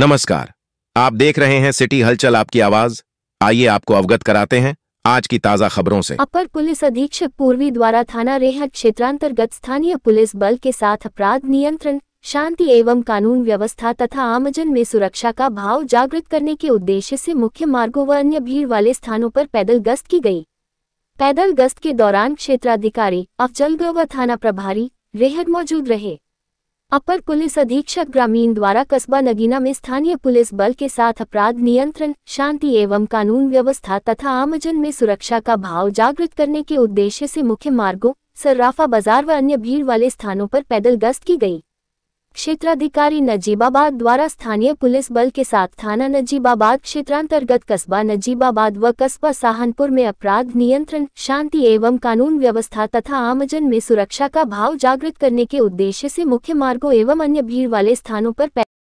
नमस्कार आप देख रहे हैं सिटी हलचल आपकी आवाज आइए आपको अवगत कराते हैं आज की ताज़ा खबरों से अपर पुलिस अधीक्षक पूर्वी द्वारा थाना रेहट क्षेत्रांतर्गत स्थानीय पुलिस बल के साथ अपराध नियंत्रण शांति एवं कानून व्यवस्था तथा आमजन में सुरक्षा का भाव जागृत करने के उद्देश्य से मुख्य मार्गो व अन्य भीड़ वाले स्थानों पर पैदल गश्त की गयी पैदल गश्त के दौरान क्षेत्राधिकारी अफजलगढ़ व थाना प्रभारी रेहट मौजूद रहे अपर पुलिस अधीक्षक ग्रामीण द्वारा कस्बा नगीना में स्थानीय पुलिस बल के साथ अपराध नियंत्रण शांति एवं कानून व्यवस्था तथा आमजन में सुरक्षा का भाव जागृत करने के उद्देश्य से मुख्य मार्गों सर्राफा बाजार व अन्य भीड़ वाले स्थानों पर पैदल गश्त की गई क्षेत्राधिकारी नजीबाबाद द्वारा स्थानीय पुलिस बल के साथ थाना नजीबाबाद क्षेत्रांतर्गत कस्बा नजीबाबाद व कस्बा साहनपुर में अपराध नियंत्रण शांति एवं कानून व्यवस्था तथा आमजन में सुरक्षा का भाव जागृत करने के उद्देश्य से मुख्य मार्गों एवं अन्य भीड़ वाले स्थानों पर